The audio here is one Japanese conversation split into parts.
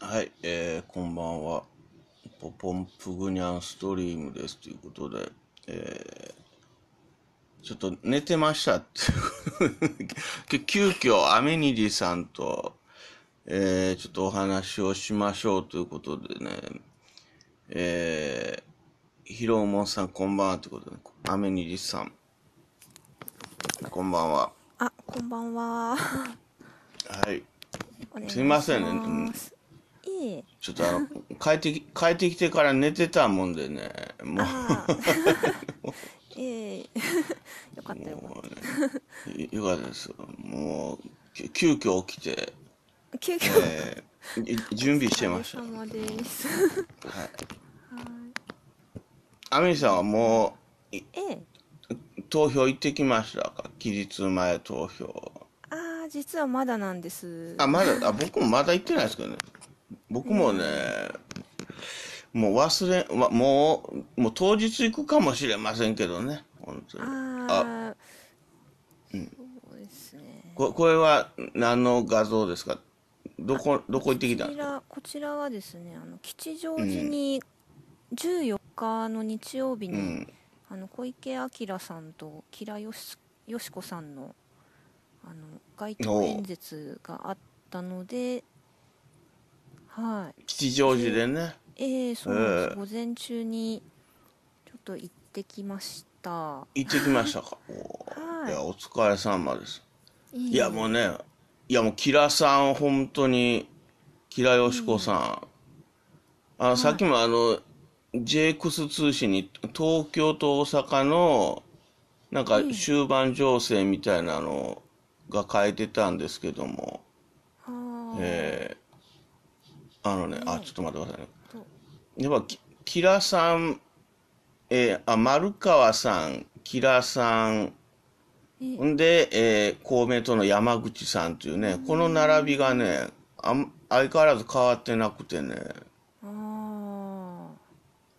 はい、えー、こんばんは。ポポンプグニャンストリームです。ということで、えー、ちょっと寝てましたって 急遽、アメニディさんと、えー、ちょっとお話をしましょうということでね、えー、ヒロモンさんこんばんはということで、アメニディさん、こんばんは。あ、こんばんは。はい。すいませんね。ええ、ちょっとあの帰って帰ってきてから寝てたもんでねもう ええ よかったよかった、ね、よかったですもう急遽起きて急遽、えー、準備してましたはいアミさんはもうええ投票行ってきましたか期日前投票ああ実はまだなんですあまだあ僕もまだ行ってないですけどね僕もね、うん、もう忘れ、もう、もう当日行くかもしれませんけどね、本当に。ああ。うん。そうですね。これは何の画像ですかどこ、どこ行ってきたんですかこちらはですね、あの、吉祥寺に14日の日曜日に、うん、あの、小池晃さんと吉良よしよしこさんの、あの、街頭演説があったので、はい、吉祥寺でねええー、そうです、えー、午前中にちょっと行ってきました行ってきましたか はい、いやお疲れ様ですいやもうねいやもうキラさん本当にキラヨシコさん、あ、さっきもあの JX 通信に東京と大阪のなんか終盤情勢みたいなのが書いてたんですけども、ええあのね、あ、ちょっと待ってくださいね。やっぱ、キラさん、えー、あ、丸川さん、キラさん、んで、えー、公明党の山口さんというね、この並びがね、あ相変わらず変わってなくてね。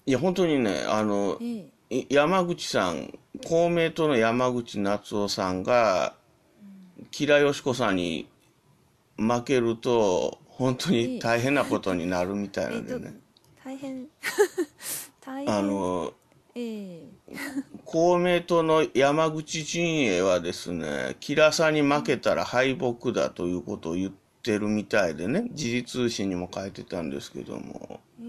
いや、本当にね、あの、山口さん、公明党の山口夏夫さんが、吉良よし子さんに負けると、本当に大変なことになるみたいなでね。大変 大変あの、え公明党の山口陣営はですね、キラさに負けたら敗北だということを言ってるみたいでね、時事通信にも書いてたんですけども。え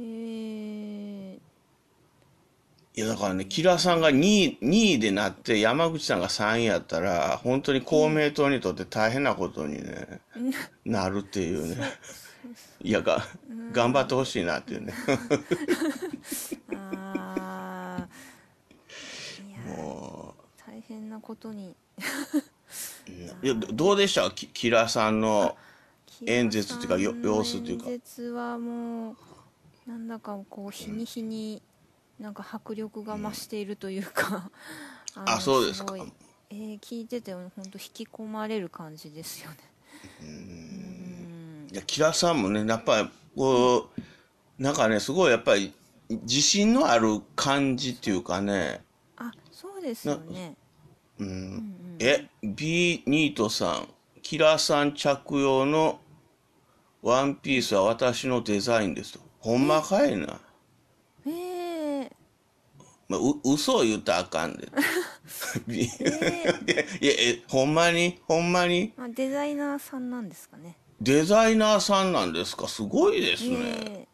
いやだからね、キラさんが2位 ,2 位でなって、山口さんが3位やったら、本当に公明党にとって大変なことに、ね、なるっていうね、いやが、頑張ってほしいなっていうね。もう大変なことに。いやどうでしたキキラさんの演説っていうか様子っていうか。演説はもうなんだかこう日に日に、なんか迫力が増しているというか、うん、あそうですかえー、聞いてて本当引き込まれる感じですよねうんいやキラさんもねやっぱりこうなんかねすごいやっぱり自信のある感じっていうかねあそうですよねうん、うんうん、え B ニートさんキラさん着用のワンピースは私のデザインですと。ほんまかいな。まあ、う嘘を言ったらあかんで。いや、いや、ほんまにほんまに、まあ、デザイナーさんなんですかね。デザイナーさんなんですかすごいですね。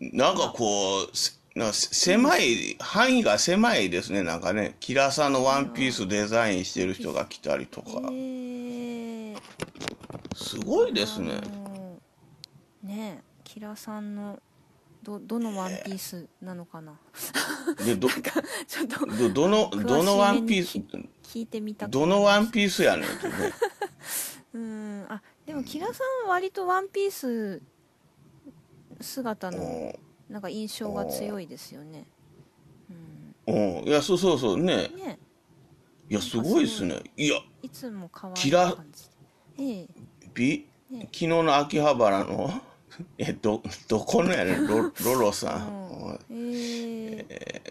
なんかこう、なん狭い、範囲が狭いですね、なんかね。キラさんのワンピースデザインしてる人が来たりとか。すごいですね。ねキラさんのどどのワンピースなのかなでど なちょっとどどのどのワンピース聞いてみたどのワンピースやねん うんあでも木田さんは割とワンピース姿のなんか印象が強いですよねうん、いやそうそうそうねねいやすごいですねいやいつも可愛い感じで、ええ、び、ね、昨日の秋葉原のえどどこのやねん ロロロさん、うん、え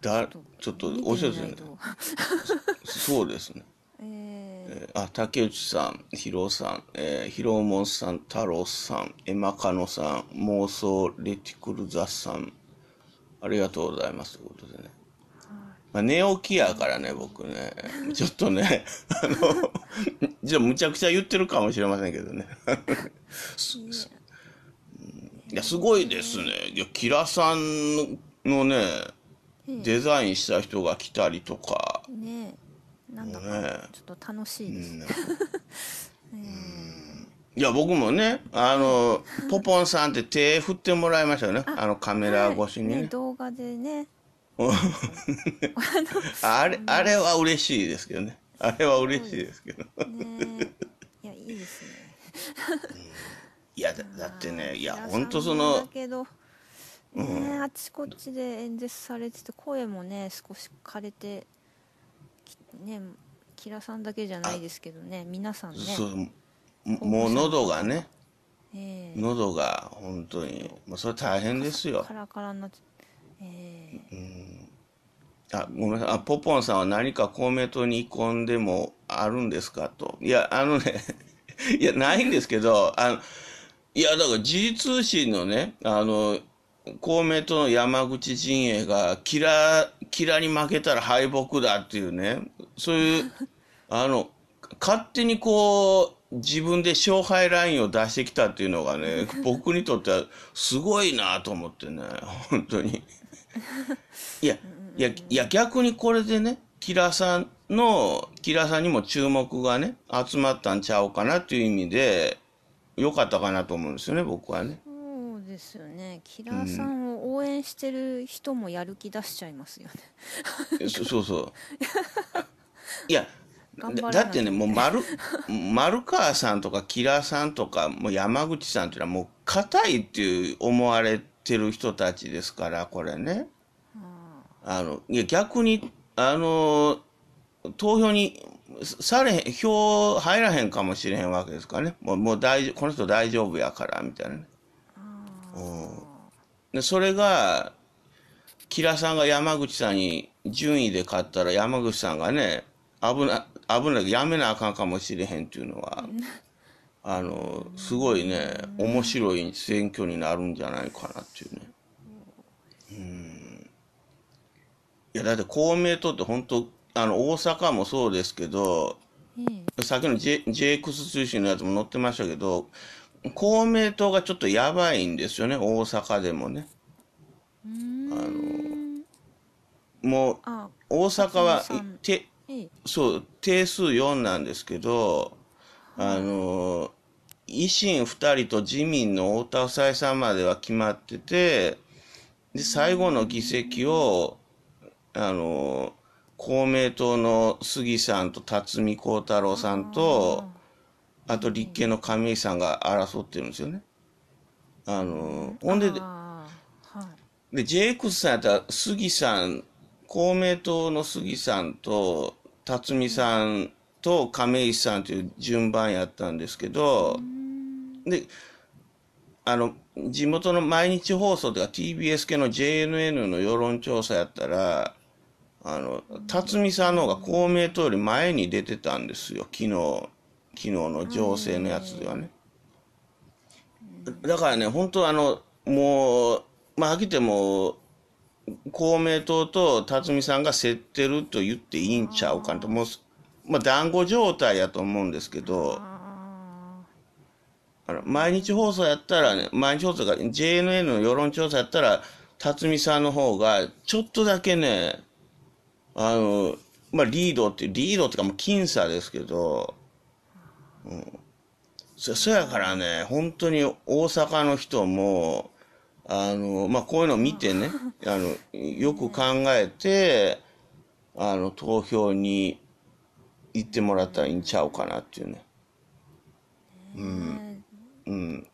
ー、だちょっとおっしゃるね そうですねえー、あ竹内さん、ひろさん、えひろもんさん、太郎さん、えまかのさん、妄想レティクルザさん、ありがとうございますということでね。まあ、寝起きやからね、僕ね。ちょっとね、あの、じゃむちゃくちゃ言ってるかもしれませんけどね。いや、すごいですね。いや、キラさんのね、デザインした人が来たりとか。ねなんだか、ちょっと楽しいです ね。いや、僕もね、あの、ポポンさんって手振ってもらいましたよね。あの、カメラ越しにね、ね動画でね。あれ、あれは嬉しいですけどね。あれは嬉しいですけど。いや、いいですね。いやだ、だってね、いや、本当その。ね、うん、あちこちで演説されてて声もね少し枯れてねキラさんだけじゃないですけどね皆さんねそうもう喉がね、えー、喉が本当にもうそれ大変ですよカラカラになってうんあごめんなさいあポポンさんは何か公明党に遺恨でもあるんですかといやあのね いやないんですけどあのいやだから時事通信のねあの公明党の山口陣営がキラキラに負けたら敗北だっていうねそういう あの勝手にこう自分で勝敗ラインを出してきたっていうのがね僕にとってはすごいなと思ってね本当に。いや、いや、いや、逆にこれでね、キラさんの、キラさんにも注目がね、集まったんちゃうかなっていう意味で、良かったかなと思うんですよね、僕はね。そうですよね。キラさんを応援してる人もやる気出しちゃいますよね。そそうそう。いや、だだってね、もう丸、丸川さんとか、キラさんとか、もう山口さんっていうのはもう硬いっていう思われてる人たちですから、これね。あの、いや、逆に、あの、投票にされへん、票入らへんかもしれへんわけですからね。もう、もう大この人大丈夫やから、みたいなね。でそれが、吉良さんが山口さんに順位で勝ったら山口さんがね、危な、危ない、やめなあかんかもしれへんっていうのは。あのすごいね面白い選挙になるんじゃないかなっていうね。うんいやだって公明党って本当あの大阪もそうですけど、うん、さっきの J、x 通信のやつも載ってましたけど公明党がちょっとやばいんですよね大阪でもね。あのもう大阪はてそう定数4なんですけどあの、維新2人と自民の太田夫妻さんまでは決まってて、で、最後の議席を、あの、公明党の杉さんと辰巳孝太郎さんと、あと立憲の亀井さんが争ってるんですよね。あの、ほんで、はい、で、JX さんやったら杉さん、公明党の杉さんと辰巳さんと亀井さんという順番やったんですけど、で、あの、地元の毎日放送とか TBS 系の JNN の世論調査やったら、あの、辰巳さんの方が公明党より前に出てたんですよ、昨日、昨日の情勢のやつではね。だからね、本当あの、もう、まあ、はっきり言っても、公明党と辰巳さんが競ってると言っていいんちゃうかなと、もうまあ、団子状態やと思うんですけど、毎日放送やったら、ね、毎日放送が JNN の世論調査やったら、辰巳さんの方が、ちょっとだけね、あの、まあ、リードって、リードっていうか、僅差ですけど、うん。そ、そやからね、本当に大阪の人も、あの、まあ、こういうのを見てね、あの、よく考えて、あの、投票に行ってもらったらいいんちゃうかなっていうね。うん。うん。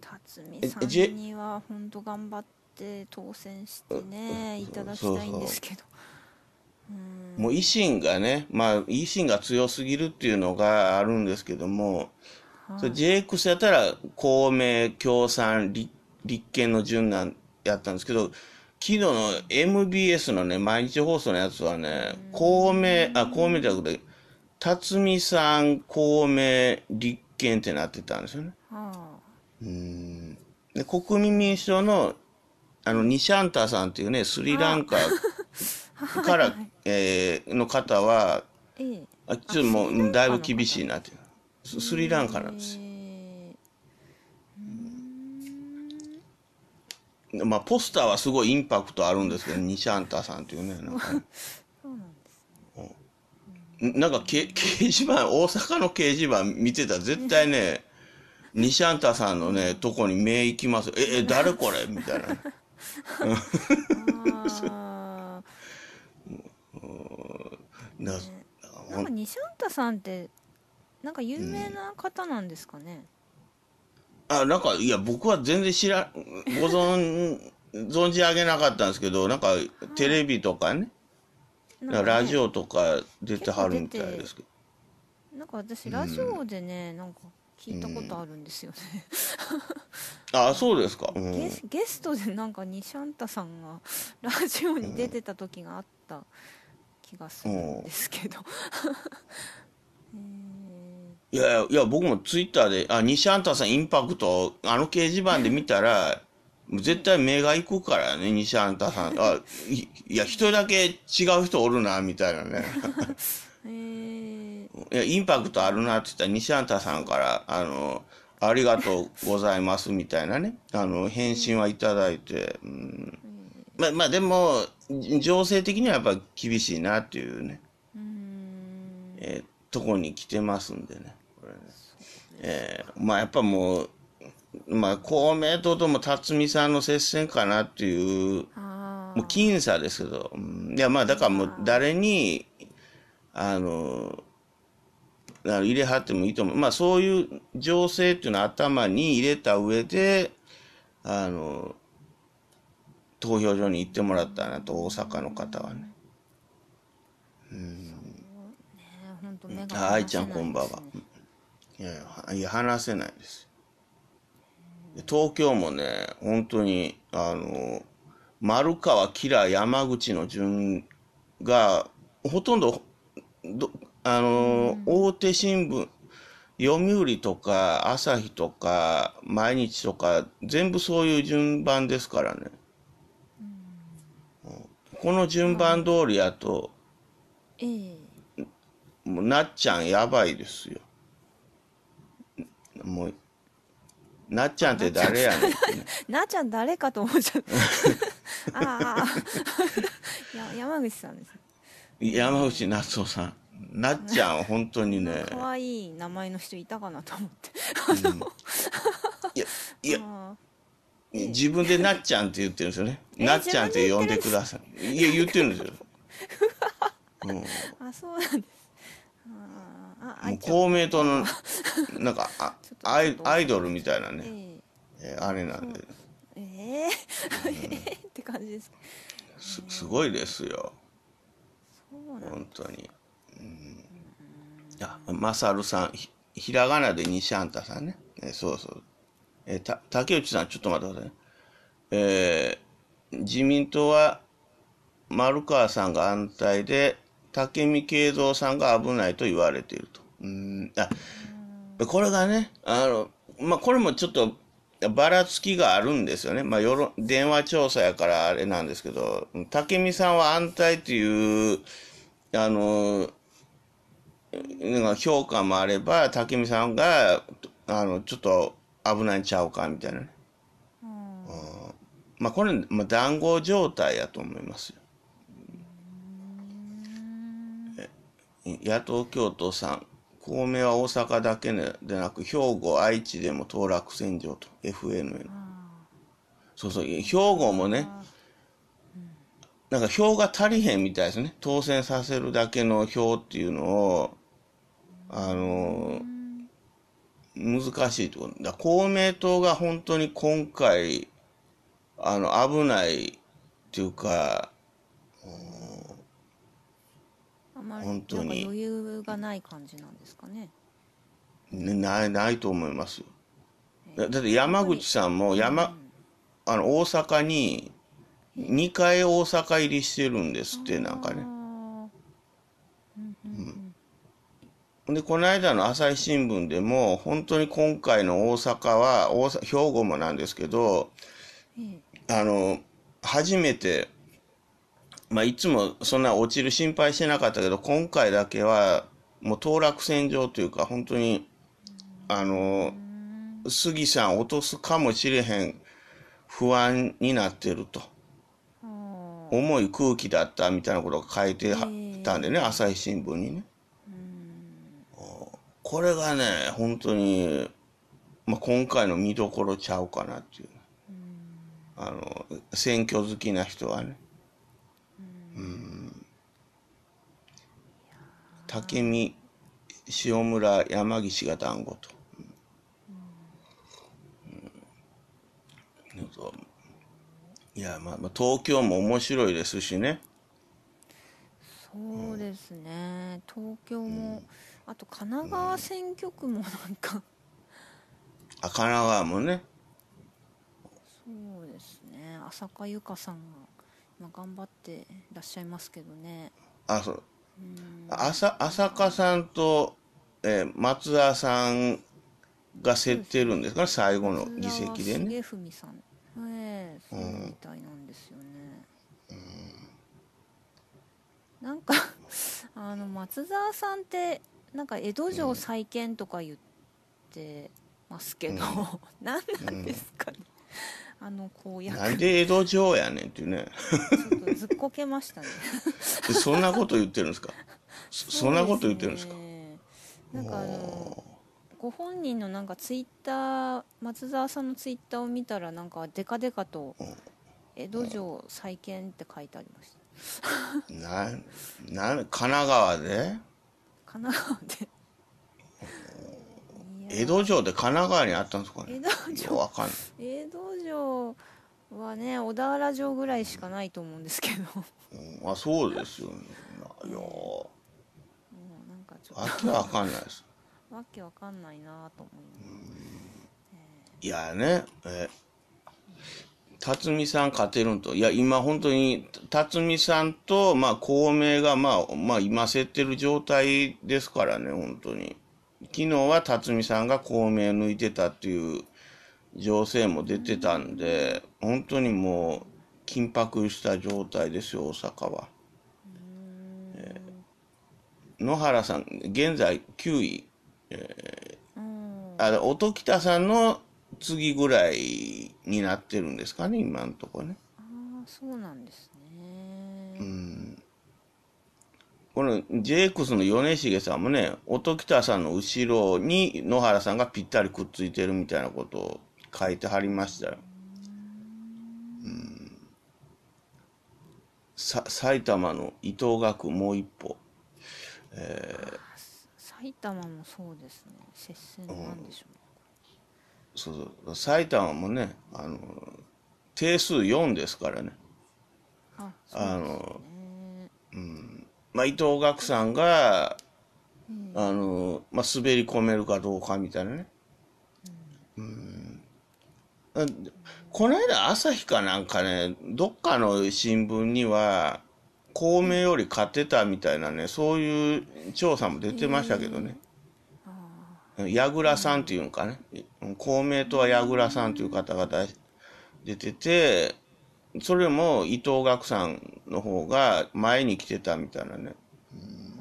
辰巳さんには本当頑張って当選してね、いただきたいんですけど。うん、もう維新がね、まあ維新が強すぎるっていうのがあるんですけども、はい、JX やったら公明、共産、立立憲の順なんやったんですけど、昨日の MBS のね、毎日放送のやつはね、公明、あ、公明じゃなくて、辰巳さん、公明、立憲ってなってたんですよね。うん。で、国民民主党の、あの、ニシャンタさんっていうね、スリランカから、はいえー、の方は、ええ、あちょっともう、だいぶ厳しいなって。スリランカなんですよ。まあ、ポスターはすごいインパクトあるんですけど、ニシャンタさんっていうね、なんか、なんかけ、掲示板、大阪の掲示板見てたら絶対ね、西安太さんのね、とこに目行きます。え、え誰これみたいな。なんか西安太さんってなんか有名な方なんですかね、うん、あなんかいや僕は全然知らご存 存じ上げなかったんですけどなんかテレビとかね、ね、ラジオとか出てはるみたいですけどなんか私ラジオでね、うん、なんか聞いたことあるんですよね、うん、あそうですか、うん、ゲゲストでなんか西シャンタさんがラジオに出てた時があった気がするんですけど、うん、いやいや僕もツイッターで「あ西シャンタさんインパクト」あの掲示板で見たら絶対目が行くからね、西安たさん。あ、いいや、一人だけ違う人おるな、みたいなね。え ー、いや、インパクトあるなって言ったら、西安たさんから、あの、ありがとうございます、みたいなね、あの、返信はいただいて、うん。まあ、まあ、でも、情勢的にはやっぱ厳しいなっていうね、えー、とこに来てますんでね、これね。えー、まあ、やっぱもう、まあ、公明党とも辰巳さんの接戦かなっていう、もう僅差ですけど、いや、まあ、だからもう誰に、あの、入れはってもいいと思う。まあ、そういう情勢っていうのは頭に入れた上で、あの、投票所に行ってもらったなと、大阪の方はね。うん。ね、本当ね、ちゃん、こんばんは。いやいや、話せないです。東京もね、本当に、あの、丸川、キラ、山口の順が、ほとんど、どあの、うん、大手新聞、読売とか、朝日とか、毎日とか、全部そういう順番ですからね。うん、この順番通りやと、うん、もうなっちゃんやばいですよ。もうなっちゃんって誰やねん。なっちゃん誰かと思っちゃった。ああ、や山口さんです。山口夏夫さん。なっちゃん、本当にね。可愛い名前の人いたかなと思って。いや、いや。自分でなっちゃんって言ってるんですよね。なっちゃんって呼んでください。いや、言ってるんですよ。あ、そうなんです。もう公明党の なんかあアイアイドルみたいなね、えー、あれなんでええー、えって感じですすすごいですよそうなん本当に、うん、あマサルさんひひらがなで西安太さんね、えー、そうそう、えー、た竹内さんちょっと待ってくださいねえー、自民党は丸川さんが安泰で武見敬三さんが危ないと言われていると。うんあこれがね、あの、まあ、これもちょっと、ばらつきがあるんですよね。まあ、よろ、電話調査やからあれなんですけど、武見さんは安泰という、あの、評価もあれば、武見さんが、あの、ちょっと危ないんちゃうか、みたいなね。うん、まあ、これ、まあ、談合状態やと思います野党共闘さん、公明は大阪だけでなく、兵庫、愛知でも当落戦場と、FNN。そうそう、兵庫もね、なんか票が足りへんみたいですね。当選させるだけの票っていうのを、あの、難しいところ。だ公明党が本当に今回、あの、危ないっていうか、まあ、本当に余裕がない感じなんですかねないないと思いますよだって山口さんも山、うん、あの大阪に2回大阪入りしてるんですってなんかね、でこの間の朝日新聞でも本当に今回の大阪は大阪兵庫もなんですけど、あの初めてまあ、いつもそんな落ちる心配してなかったけど、今回だけは、もう当落線上というか、本当に、あの、杉さん落とすかもしれへん不安になってると。重い空気だったみたいなことを書いてたんでね、朝日新聞にね。これがね、本当に、まあ、今回の見どころちゃうかなっていう。あの、選挙好きな人はね。竹見塩村山岸が団子と、うんうん、いやまあ東京も面白いですしねそうですね、うん、東京も、あと神奈川選挙区もなんか、あ神奈川もねそうですね浅香由香さんが今頑張ってらっしゃいますけどねあそう朝浅香さんと、えー、松田さんが設定るんですから最後の議席でね。文さん、えー、そうみたいなんですよね。うん、なんか あの松沢さんってなんか江戸城再建とか言ってますけど、うん、何 なんですかね。うんあのこうなんで江戸城やねんっていうねずっこけましたねそんなこと言ってるんですかそそんなこと言ってるんですか。なんかあのご本人のなんかツイッター松沢さんのツイッターを見たらなんかデカデカと江戸城再建って書いてありました。なな神奈川で。神奈川で江戸城で神奈川にあったんですかね江戸城わかんない江戸城はね小田原城ぐらいしかないと思うんですけど、うん、あそうですよねいやもうなんかちょっとわかんないですわけわかんないなと思いいやねえ辰巳さん勝てるんといや今本当に辰巳さんとまあ公明がまあまあ今競ってる状態ですからね本当に。昨日は辰巳さんが公明抜いてたっていう情勢も出てたんで、本当にもう緊迫した状態ですよ、大阪は。えー、野原さん、現在9位。えー、あれ、音喜多さんの次ぐらいになってるんですかね、今のとこね。ああ、そうなんですね。うん。この JX の米重さんもね、音喜多さんの後ろに野原さんがぴったりくっついてるみたいなことを書いてはりましたよ。さ埼玉の伊藤学もう一歩。えー、埼玉もそうですね。接戦なんでしょうね、うん。そうそう。埼玉もね、あの、定数4ですからね。あ、ね、の、うん。まあ、伊藤岳さんが、うん、あの、まあ、滑り込めるかどうかみたいなね。うん、この間、朝日かなんかね、どっかの新聞には、公明より勝てたみたいなね、そういう調査も出てましたけどね。矢倉さんっていうんかね、公明とは矢倉さんという方が出てて、それも伊藤岳さんの方が前に来てたみたいなね。う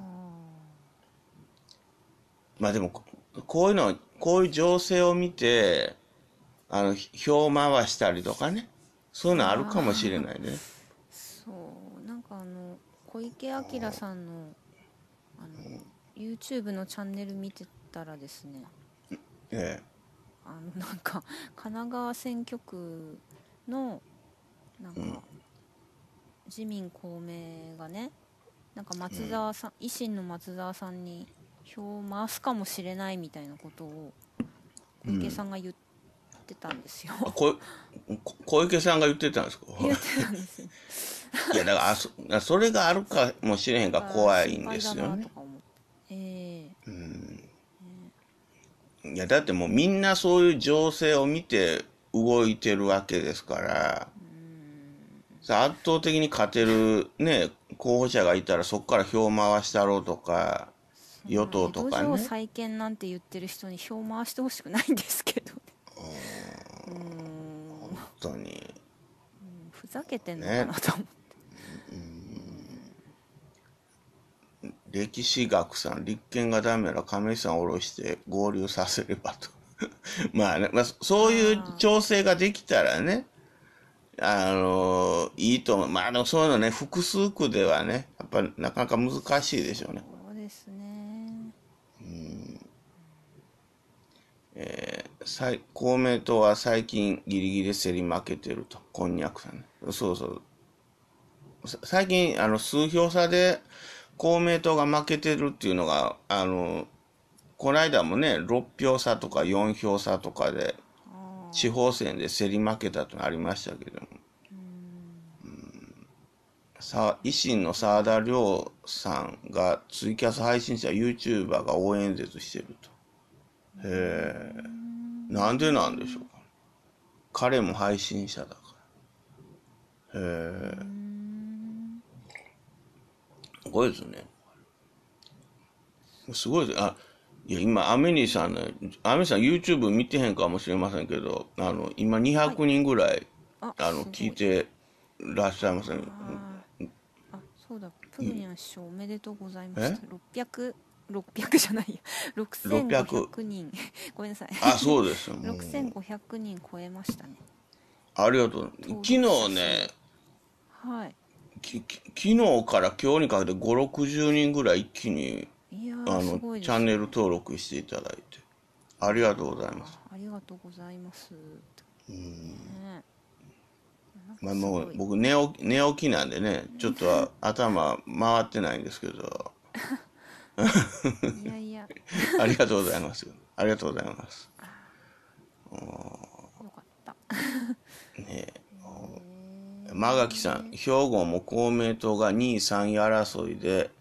まあでも、こういうの、こういう情勢を見て、あの、票回したりとかね。そういうのあるかもしれないね。そう。なんかあの、小池晃さんの、あの、YouTube のチャンネル見てたらですね。ええ。あの、なんか、神奈川選挙区の、なんか、うん、自民公明がねなんか松沢さん、うん、維新の松沢さんに票を回すかもしれないみたいなことを小池さんが言ってたんですよ、うん、小池さんが言ってたんですか 言ってたんですよ いやだからあそそれがあるかもしれへんが怖いんですよね。えー、うん、いやだってもうみんなそういう情勢を見て動いてるわけですから圧倒的に勝てるね、候補者がいたらそこから票回したろうとか、与党とかね。土再建なんて言ってる人に票回してほしくないんですけど、ね。うん本当に。ふざけてんのかなと思って。ね、歴史学さん、立憲がダメなら亀井さんを下ろして合流させればと。まあね、まあ、そういう調整ができたらね、あの、いいと思う。まあ、でもそういうのね、複数区ではね、やっぱりなかなか難しいでしょうね。そうですね。うん。えー、公明党は最近ギリギリ競り負けてると。こんにゃくさんね。そうそう。最近、あの、数票差で公明党が負けてるっていうのが、あの、この間もね、6票差とか4票差とかで地方選で競り負けたとありましたけども、さ維新の澤田亮さんがツイキャス配信者 YouTuber が応援演説してると。へえ。なんでなんでしょうか。彼も配信者だから。へえ。すごいですね。すごいです。あ、いや、今、アメニーさんね、アメニーさん YouTube 見てへんかもしれませんけど、あの、今200人ぐらい、はい、ああの、聞いてらっしゃいません。あ、そうだ、プーニャン師匠おめでとうございました。600、6 0じゃないや、6500人。ごめんなさい。あ、そうです。六千五百人超えましたね。ありがとう。昨日ね、はい。きき、昨日から今日にかけて五六十人ぐらい一気にあの、ね、チャンネル登録していただいてありがとうございますありがとうございますうん、ね、まあ、もう僕寝起き寝起きなんでねちょっと頭回ってないんですけど いやいやありがとうございますありがとうございますよかった ねえ間垣さん兵庫も公明党が2位3位争いで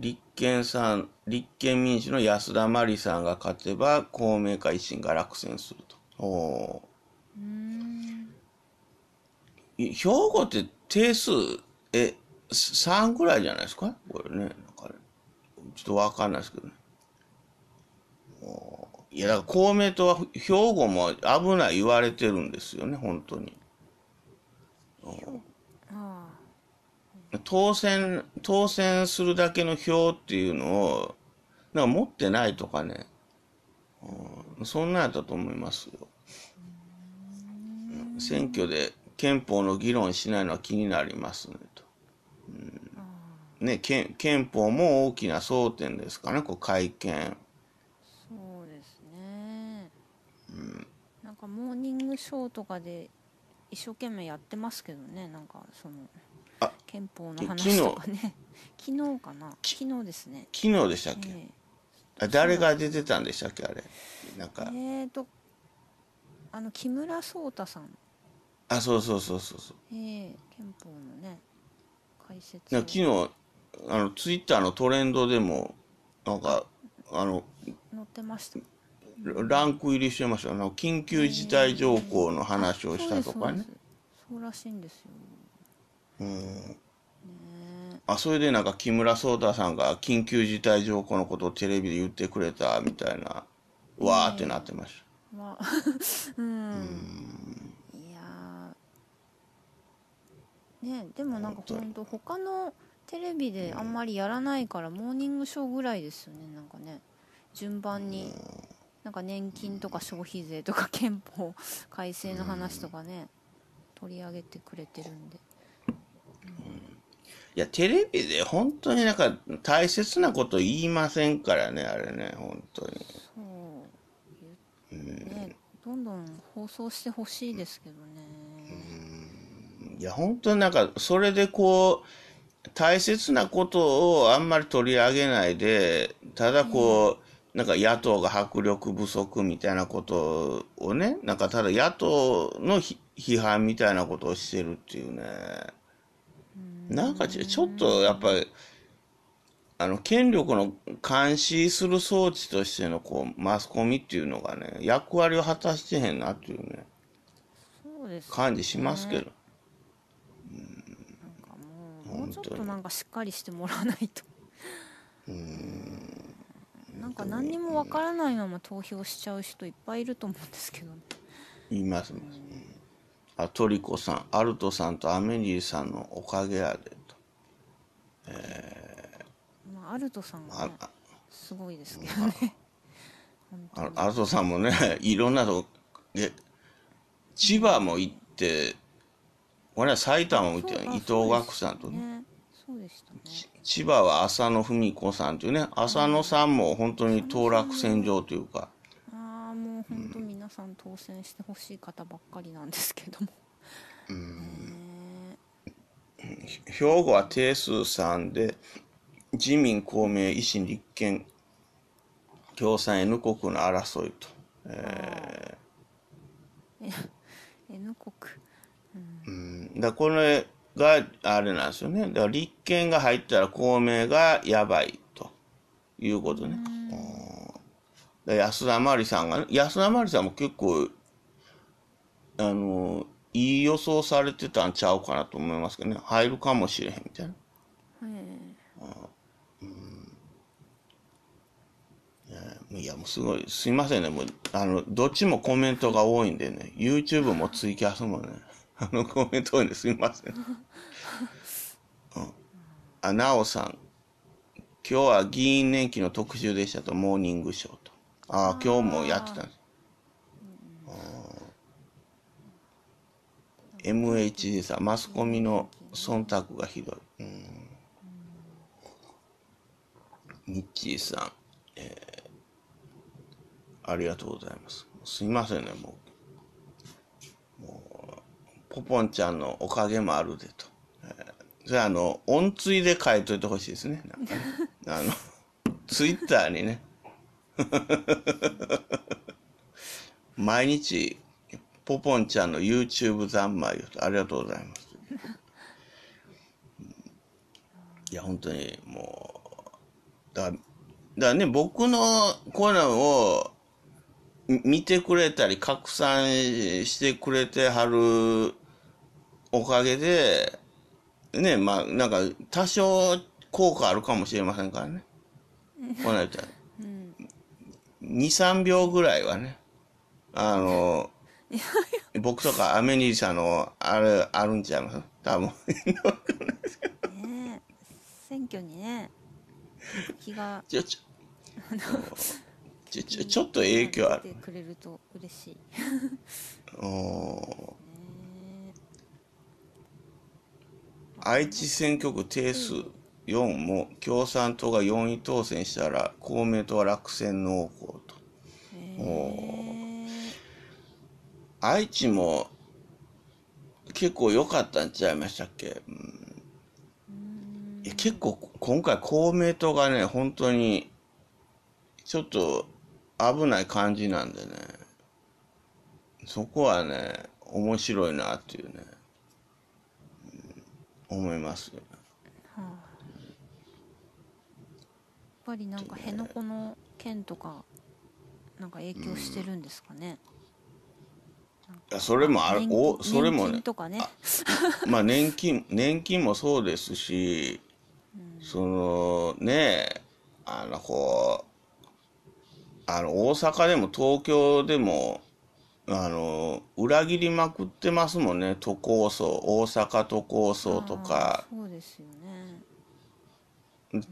立憲さん、立憲民主の安田真理さんが勝てば、公明か維新が落選すると。お兵庫って定数、え、3ぐらいじゃないですかこれね、なんか、ちょっとわかんないですけどね。いや、だから公明党は兵庫も危ない言われてるんですよね、本当に。兵庫当選、当選するだけの票っていうのを、なんか持ってないとかね、うん、そんなんやったと思いますよ。選挙で憲法の議論しないのは気になりますねと。うんね、憲法も大きな争点ですかね、こう会見。そうですね。うん、なんかモーニングショーとかで一生懸命やってますけどね、なんかその。あ憲法の話とかね 昨日かな昨日ですね昨日でしたっけ、えー、あ誰が出てたんでしたっけあれなんかえっ、ー、とあの木村壮太さんあそうそうそうそうそうええー、憲法のね解説昨日あのツイッターのトレンドでもなんかあの載ってましたランク入りしてましたあの緊急事態条項の話をしたとかね、えー、そうらしいんですようん。あそれでなんか木村颯太さんが緊急事態条項のことをテレビで言ってくれたみたいな、わーってなってました。まあ、うん。うんいやねでもなんか本当他のテレビであんまりやらないから、モーニングショーぐらいですよねなんかね順番に、なんか年金とか消費税とか憲法改正の話とかね、取り上げてくれてるんで。いや、テレビで本当になんか大切なこと言いませんからね、あれね、本当に。そう。うん、どんどん放送してほしいですけどね。うん。いや、本当になんか、それでこう、大切なことをあんまり取り上げないで、ただこう、うんなんか野党が迫力不足みたいなことをね、なんかただ野党の批判みたいなことをしてるっていうね。なんかちょっとやっぱり、あの、権力の監視する装置としての、こう、マスコミっていうのがね、役割を果たしてへんなっていうね、そうです、ね、感じしますけど。うん、もうちょっとなんかしっかりしてもらわないと。うん。なんか何にもわからないまま投票しちゃう人いっぱいいると思うんですけどね。います、います。うんあトリコさん、アルトさんとアメリーさんのおかげやでと。えー、まあ、アルトさんが、ね、すごいですけどね。まあ、アルトさんもね、いろんなとこ、千葉も行って、俺は埼玉も行って、伊藤岳さんとね。千葉は浅野文子さんというね、浅野さんも本当に当落戦場というか、さん当選してほしい方ばっかりなんですけども兵庫は定数3で自民公明維新立憲共産 N 国の争いと、えー、N 国うん、だこれがあれなんですよねだから立憲が入ったら公明がやばいということね、うん安田真理さんが、ね、安田まりさんも結構、あの、いい予想されてたんちゃうかなと思いますけどね、入るかもしれへんみたいな。うん、いや、もうすごい、すいませんね、もう、あの、どっちもコメントが多いんでね、YouTube もツイキャスもね、あの、コメント多いんですいません。うん。あ、なおさん、今日は議員年金の特集でしたと、モーニングショー。ああ、今日もやってたんです。MHD さ、マスコミの忖度がひどい。うん。ミッチーさん、えー、ありがとうございます。すいませんね、もう。もう、ポポンちゃんのおかげもあるでと。えー、じゃあ、あの、音追で書いといてほしいですね。なんかね。あの、ツイッターにね。毎日、ポポンちゃんの YouTube 三昧ありがとうございます。いや、本当にもう、だ、だね、僕のコナーを見てくれたり、拡散してくれてはるおかげで、ね、まあ、なんか、多少効果あるかもしれませんからね。このん。2、3秒ぐらいはね、あの、僕とかアメニーさんの、あれ、あるんちゃいます多分。ね選挙にね、気が。ちょちょ、ちょ、ちょっと影響ある。てくれると嬉しい。お愛知選挙区定数。4も共産党が4位当選したら公明党は落選濃厚と。愛知も結構良かったんちゃいましたっけ、うん、結構今回公明党がね本当にちょっと危ない感じなんでねそこはね面白いなっていうね、うん、思いますよ。ぱりなんか辺野古の件とかなんか影響してるんですかね、いやそれもあるおそれもねとかねまあ年金 年金もそうですし、うん、そのねあのこうあの大阪でも東京でもあの裏切りまくってますもんね都構想大阪都構想とかそうですよね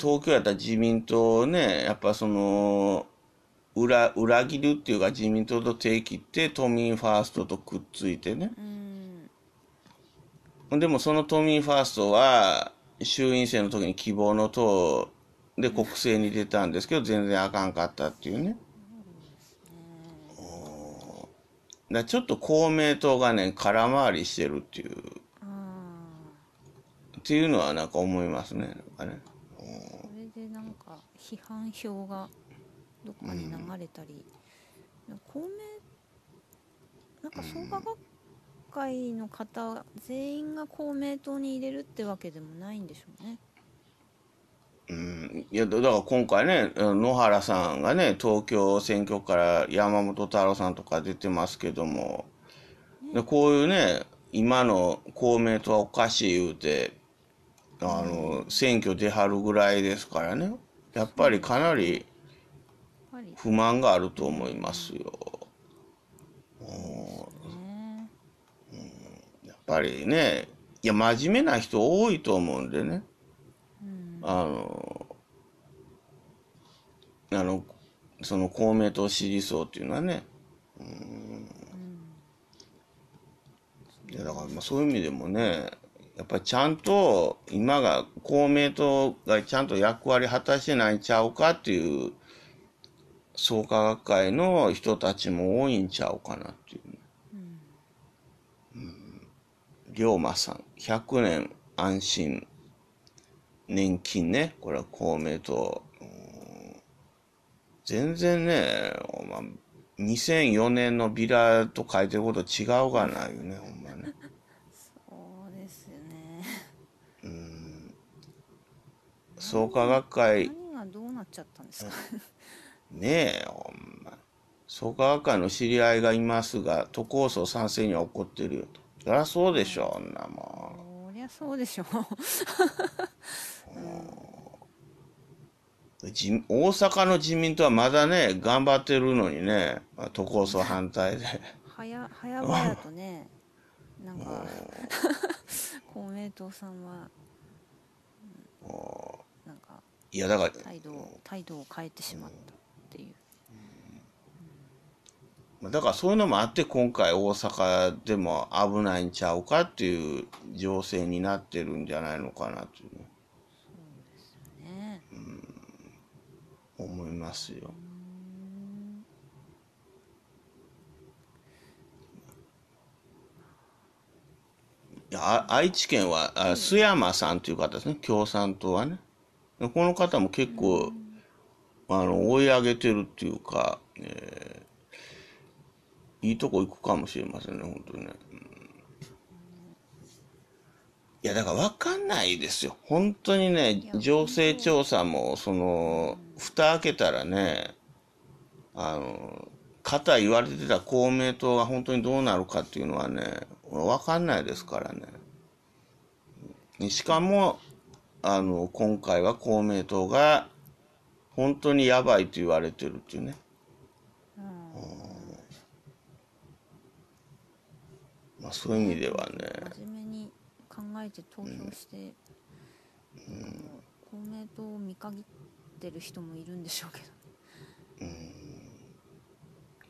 東京やったら自民党ね、やっぱその、裏、裏切るっていうか自民党と手切って、都民ファーストとくっついてね。でもその都民ファーストは、衆院選の時に希望の党で国政に出たんですけど、全然あかんかったっていうね。だちょっと公明党がね、空回りしてるっていう。っていうのはなんか思いますね。なんかね。批判票がどっかに流れたり、うん、公明なんか創価学会の方全員が公明党に入れるってわけでもないんでしょうね。うん、いやだから今回ね野原さんがね東京選挙から山本太郎さんとか出てますけども、ね、こういうね今の公明党はおかしい言うてあの、選挙出はるぐらいですからね。やっぱりかなり不満があると思いますよ。ううんんやっぱりねいや真面目な人多いと思うんでね、あのあのその公明党支持層っていうのはね、うん、いやだからまあそういう意味でもねやっぱちゃんと今が公明党がちゃんと役割果たしてないんちゃうかっていう創価学会の人たちも多いんちゃうかなっていう、ね、うんうん、龍馬さん100年安心年金ねこれは公明党、全然ね、ま前2004年のビラと書いてること違うがないよね創価学会何がどうなっちゃったんですかねえほんま創価学会の知り合いがいますが都構想賛成には怒ってるよとそりゃそうでしょそんもそりゃそうでしょうん、大阪の自民党はまだね頑張ってるのにね都構想反対ではやはやとねなんか 公明党さんは。うんいやだから態度を態度を変えてしまったっていう、うん、だからそういうのもあって今回大阪でも危ないんちゃうかっていう情勢になってるんじゃないのかなというねそうですね、うん、思いますよ、いや愛知県は、あ須山さんという方ですね、共産党はね。この方も結構、あの、追い上げてるっていうか、えー、いいとこ行くかもしれませんね、本当にね。いや、だから分かんないですよ。本当にね、情勢調査も、その、蓋開けたらね、あの、肩言われてた公明党が本当にどうなるかっていうのはね、分かんないですからね。しかも、あの、今回は公明党が本当にやばいと言われてるっていうね。まあそういう意味ではね。真面目に考えて投票して、うん、公明党を見限ってる人もいるんでしょうけ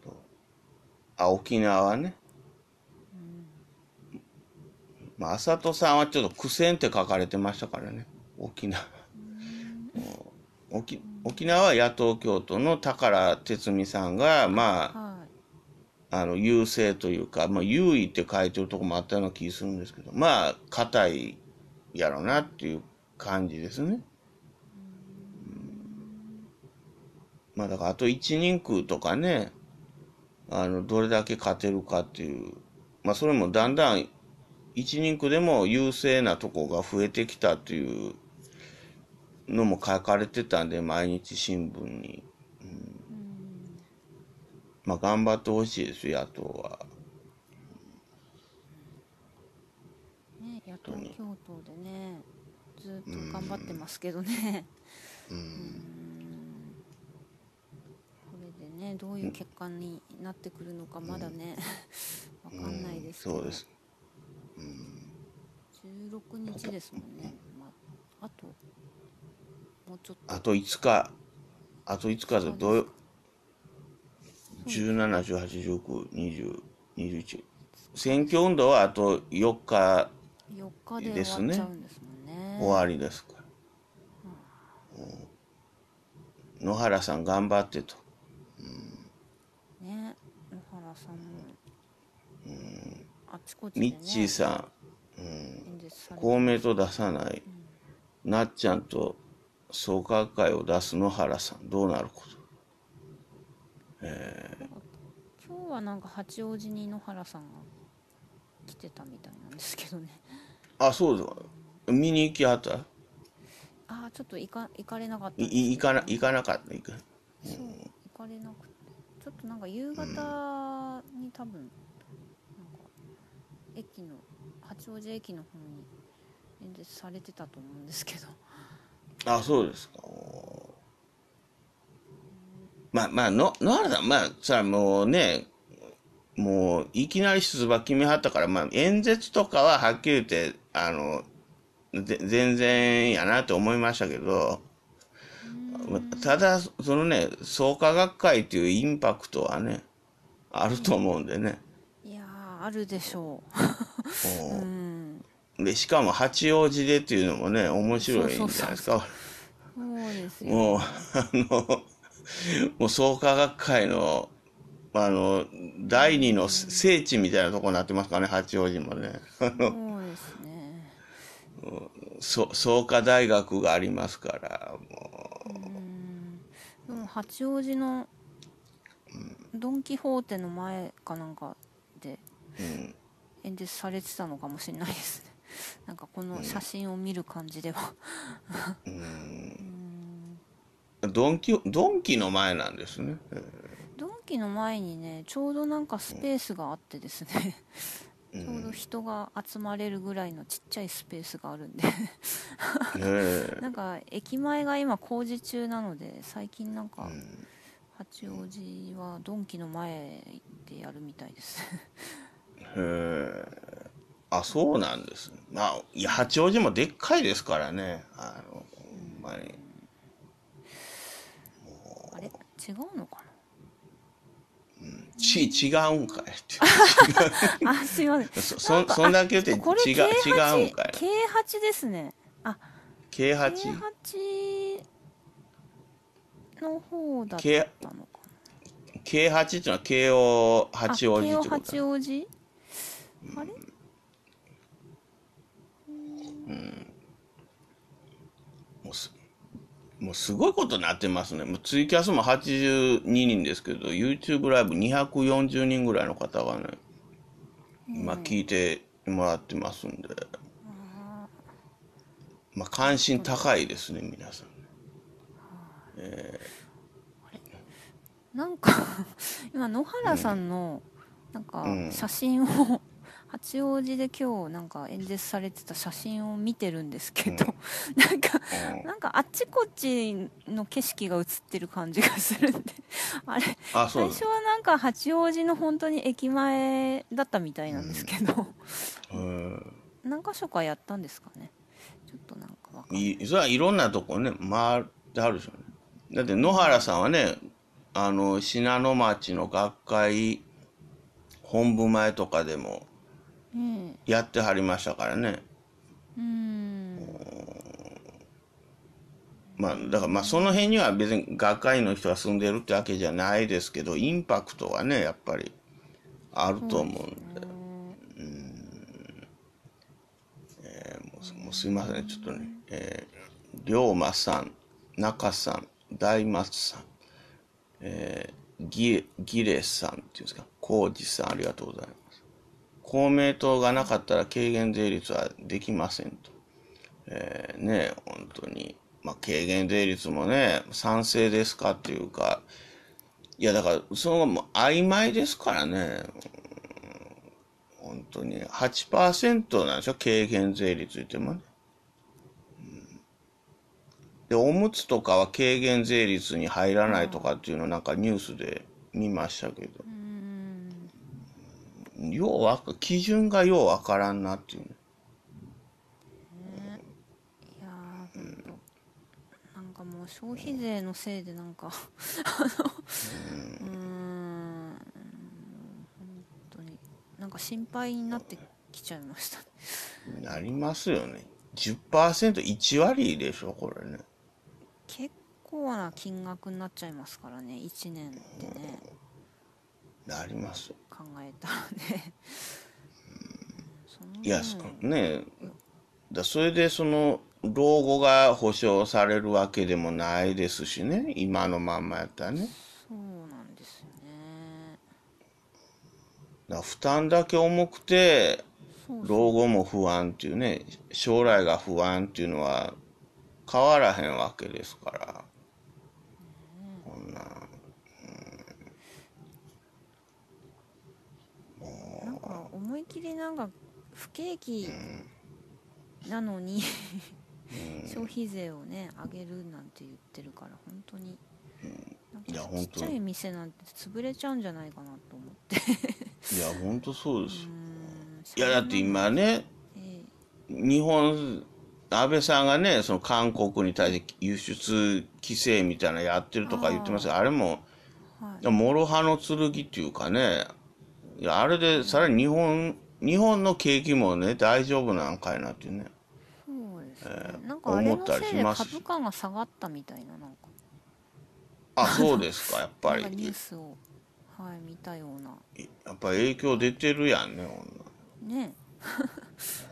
ど。うん。あ、沖縄はね。まあ、あさとさんはちょっと苦戦って書かれてましたからね。沖縄沖沖縄野党共闘の宝哲美さんがまあ、はい、あの優勢というか、まあ、優位って書いてるとこもあったような気するんですけどまあ硬いやろうなっていう感じですね。まあだからあと一人区とかねあのどれだけ勝てるかっていうまあそれもだんだん一人区でも優勢なとこが増えてきたというのも書かれてたんで、毎日新聞に。うん、うんまあ、頑張ってほしいですよ、野党は。ね、野党共闘でね、ずっと頑張ってますけどね。うん、うんこれでね、どういう結果になってくるのか、まだね、わ、うん、かんないですけど、そうです。うん、16日ですもんね。まあ、あともうちょっとあと5日あと5日でどう1718192021選挙運動はあと4日ですね、ね、終わりですから、うん、野原さん頑張ってと、うん、ね野原さんうん、あちこち、ね、ミッチーさん、うん、公明党出さない、なっちゃんと創価会を出す野原さんどうなること、えー、今日はなんか八王子に野原さんが来てたみたいなんですけどねあそうだ見に行きはったあちょっと行か行かれなかった、ね、行かな行かなかった行か,、うん、そう行かれなくてちょっとなんか夕方に多分、うん、なんか駅の八王子駅の方に演説されてたと思うんですけどあ、そうですか。まあ、まあ、の、野原さん、まあ、さ、もうね、もう、いきなり出馬決めはったから、まあ、演説とかははっきり言って、あの、全然やなと思いましたけど、ただ、そのね、創価学会というインパクトはね、あると思うんでね。いやあるでしょう。うんで、しかも八王子でっていうのもね、面白いんじゃないですか。そうですよ。もう、あの、もう創価学会の、あの、第二の聖地みたいなとこになってますかね、八王子もね。そうですね。そ創価大学がありますから、もう。うでも八王子のドン・キホーテの前かなんかで演説されてたのかもしれないですなんかこの写真を見る感じではうん、ドンキドンキの前なんですね、ドンキの前にねちょうどなんかスペースがあってですね、うん、ちょうど人が集まれるぐらいのちっちゃいスペースがあるんで なんか駅前が今工事中なので最近なんか、八王子はドンキの前行ってやるみたいですへえあ、そうなんです。まあ、八王子もでっかいですからね。あの、ほんまに。あれ違うのかなうんち、違うんかいって。あ、すいません。そ、そ、そんだけ言って違う、違うんかい。K8 ですね。あ、K8。K8 の方だったのかな。K8 っていうのは慶応八王子ってことだ。慶応八王子あれうん。もうす、もうすごいことになってますね。もうツイキャスも82人ですけど、YouTube ライブ240人ぐらいの方がね、今聞いてもらってますんで。まあ、関心高いですね、皆さん。えー、なんか今野原さんの、なんか写真を、八王子で今日なんか演説されてた写真を見てるんですけど、うん、なんか、うん、なんかあっちこっちの景色が映ってる感じがするんで あれ最初はなんか八王子の本当に駅前だったみたいなんですけど、うん、何箇所かやったんですかねちょっとなんかかいそれはいろんなとこね回ってあるでしょうねだって野原さんはねあの信濃町の学会本部前とかでもやってはりましたからね。うん、まあだからまあその辺には別に学会の人が住んでるってわけじゃないですけどインパクトはねやっぱりあると思うんで。う、ね、んえー、もうもうすいませんちょっとね、えー、龍馬さん中さん大松さん、えー、ギギレさんっていうんですか浩二さんありがとうございます。公明党がなかったら軽減税率はできませんと。えー、ね、本当に。まあ、軽減税率もね、賛成ですかっていうか、いや、だから、そのも曖昧ですからね。本当に8%なんでしょ軽減税率ってもね。で、おむつとかは軽減税率に入らないとかっていうのなんかニュースで見ましたけど。うんよう基準がようわからんなっていう、ねいやー、うん、なんかもう消費税のせいでなんかあのうん本当になんか心配になってきちゃいました、ね、なりますよね 10%1 割でしょこれね結構な金額になっちゃいますからね1年でね、うんなります考えたのでいやねだそれでその老後が保証されるわけでもないですしね今のまんまやったらねそうなんですねだ負担だけ重くて老後も不安っていうね将来が不安っていうのは変わらへんわけですから、こんな切りなんか不景気なのに消費税をね上げるなんて言ってるから本当にちっちゃい店なんて潰れちゃうんじゃないかなと思っていや本当そうですいやだって今ね、日本安倍さんがねその韓国に対して輸出規制みたいなやってるとか言ってますがあれも、はい、刃の剣っていうかねいや、あれでさらに日本、日本の景気もね、大丈夫なんかいなっていうね。そうですね。えー、なんかあれのせいで株価が下がったみたいな、なんか。あ、そうですか、やっぱり。ニュースを、はい、見たような。やっぱり影響出てるやんね、女。ね。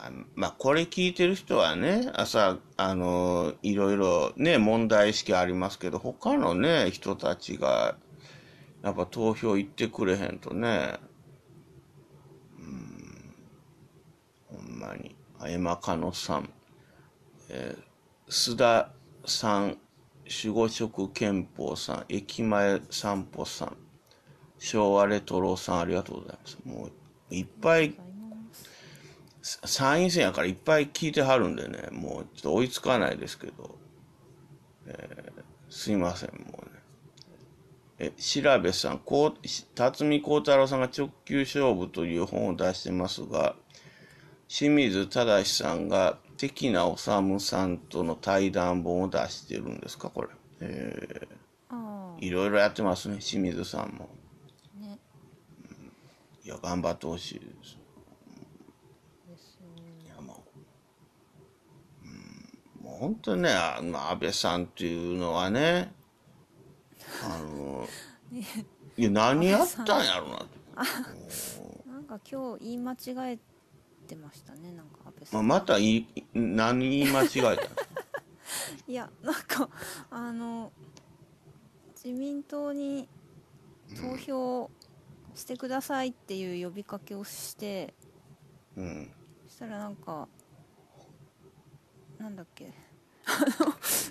か、まあ、これ聞いてる人はね、朝、あの、いろいろね、問題意識ありますけど、他のね、人たちが、やっぱ投票行ってくれへんとね、うん、ほんまに。あえまかのさん、えー、須田さん、守護職憲法さん、駅前散歩さん、昭和レトロさん、ありがとうございます。もう、いっぱい参院選やからいっぱい聞いてはるんでね、もうちょっと追いつかないですけど、えー、すいません、もうね。え、調べさん、こう、辰巳幸太郎さんが直球勝負という本を出してますが、清水正さんが的な修さんとの対談本を出してるんですか、これ。えー、いろいろやってますね、清水さんも。ね、いや、頑張ってほしいです。本当にね、あの安倍さんっていうのはね、あの、いや 何やったんやろうなって。なんか今日言い間違えてましたね、なんか安倍さん。まあ、また言い、何言い間違えた いや、なんか、あの、自民党に投票してくださいっていう呼びかけをして、うん、そしたらなんか、なんだっけ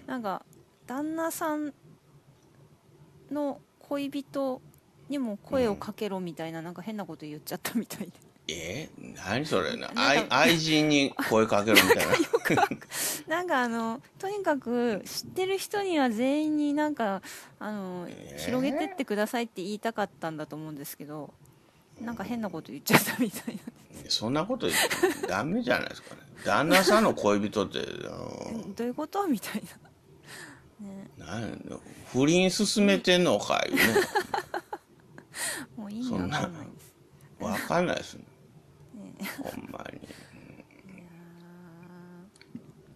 なんか旦那さんの恋人にも声をかけろみたいな、うん、なんか変なこと言っちゃったみたいで。えー、何それな 愛愛人に声かけるみたいな なんかあのとにかく知ってる人には全員になんかあの、えー、広げてってくださいって言いたかったんだと思うんですけどなんか変なこと言っちゃったみたいなそんなことダメじゃないですかね旦那さんの恋人って どういうことみたいな、ね、不倫進めてんのかいね もういいわかんないですかんないですねほんまに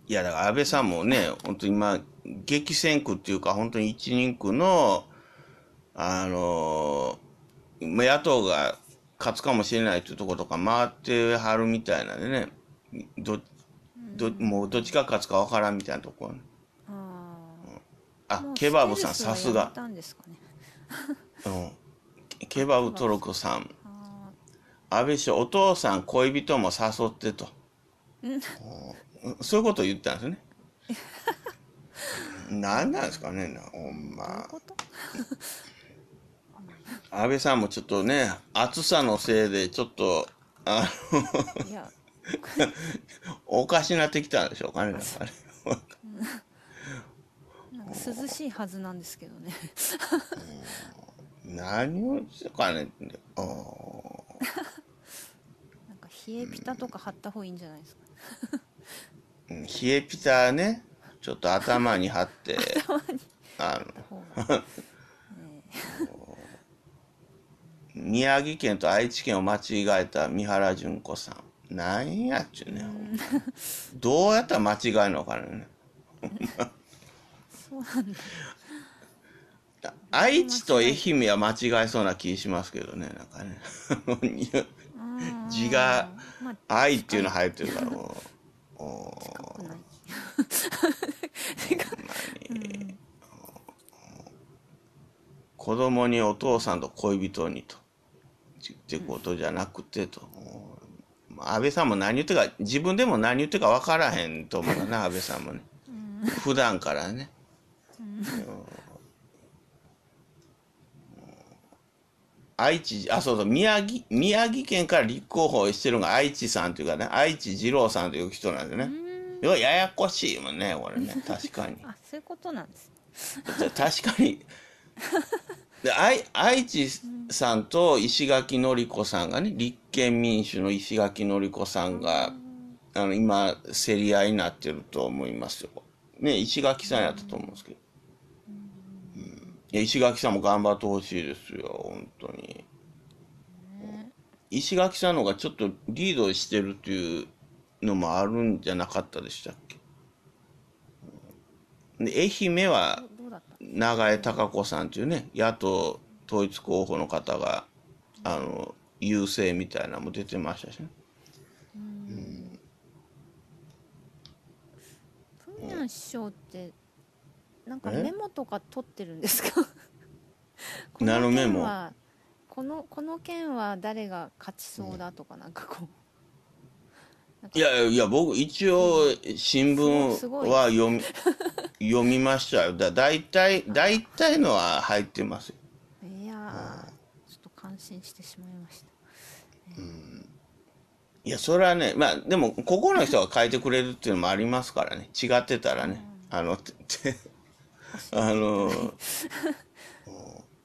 いやだから安倍さんもね本当今激戦区っていうか本当に一人区のあの野党が勝つかもしれないというところとか回ってはるみたいなんでね。どどもうどっちが勝つか分からんみたいなところあ,、あケバブさんさすが、うん、ケバブトロコさん安倍氏お父さん恋人も誘ってと、そういうことを言ったんですね何 なんですかねなほんま安倍さんもちょっとね暑さのせいでちょっとあのいや おかしなってきたんでしょうかね、なんか 涼しいはずなんですけどね。何をしかね、あ なんか冷えピタとか貼った方がいいんじゃないですか。冷えピタね、ちょっと頭に貼って、あの、宮城県と愛知県を間違えた三原淳子さん。なやっちゅうね、どうやったら間違えるのかね そうなんだ 愛知と愛媛は間違えそうな気しますけどねなんかね字が「愛」っていうの入ってるからもう。子供にお父さんと恋人にとってことじゃなくてと。安倍さんも何言ってか、自分でも何言ってか分からへんと思うな、安倍さんもね。ん、普段からね。愛知、あ、そうそう、宮城、宮城県から立候補してるのが愛知さんというかね、愛知二郎さんという人なんでね。ややこしいもんね、これね、確かに。あ、そういうことなんです。確かに。で愛愛知さんと石垣のり子さんがね、立憲民主の石垣のり子さんが、あの、今、競り合いになってると思いますよ。ね、石垣さんやったと思うんですけど。うん、いや石垣さんも頑張ってほしいですよ、本当に。石垣さんの方がちょっとリードしてるっていうのもあるんじゃなかったでしたっけで愛媛は長江孝子さんっていうね野党統一候補の方があの優勢みたいなのも出てましたしね。うん。プミャン師匠ってなんかメモとか取ってるんですか この件はこのこの件は誰が勝ちそうだとかなんかこう。いやいや、僕、一応、新聞は読み、読みましたよ。だ、大体、大体のは入ってますよ。あちょっと感心してしまいました、うんいやそれはねまあでもここの人が変えてくれるっていうのもありますからね違ってたらね、うん、あのあの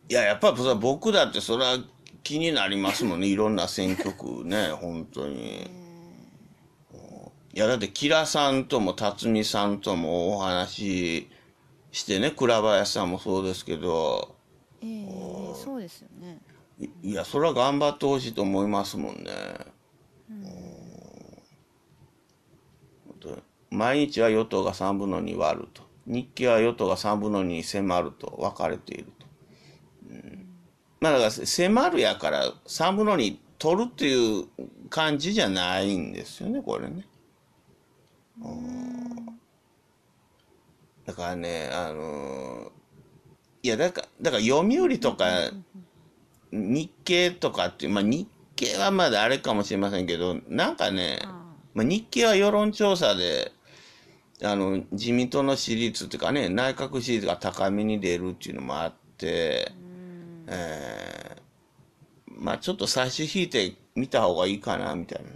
いややっぱり僕だってそれは気になりますもんね いろんな選挙区ね本当に。いやだって吉良さんとも辰巳さんともお話ししてね倉林さんもそうですけどえー、そうですよねいやそれは頑張ってほしいと思いますもんね、うん、毎日は与党が3分の2割ると日記は与党が3分の2に迫ると分かれていると、うん、まあだから迫るやから3分の2取るっていう感じじゃないんですよねこれね、うん、だからねあのーいやだからだから読売とか日経とかっていう、まあ、日経はまだあれかもしれませんけどなんかね、まあ、日経は世論調査であの自民党の支持率っていうかね内閣支持率が高めに出るっていうのもあって、えー、まあちょっと差し引いてみた方がいいかなみたいな。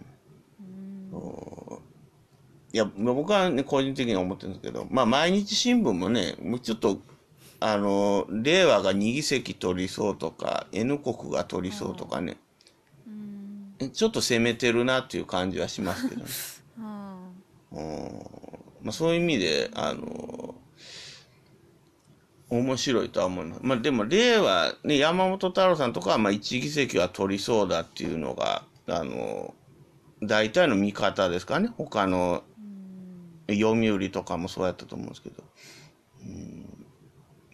いや、僕はね、個人的に思ってるんですけど、まあ、毎日新聞もね、もうちょっとあの、令和が2議席取りそうとか、N 国が取りそうとかね、うん、ちょっと攻めてるなっていう感じはしますけどね。まあ、そういう意味で、あの、面白いとは思います。まあ、でも、令和、ね、山本太郎さんとかは、ま1議席は取りそうだっていうのが、あの、大体の見方ですかね。他の、読売とかもそうやったと思うんですけど。うん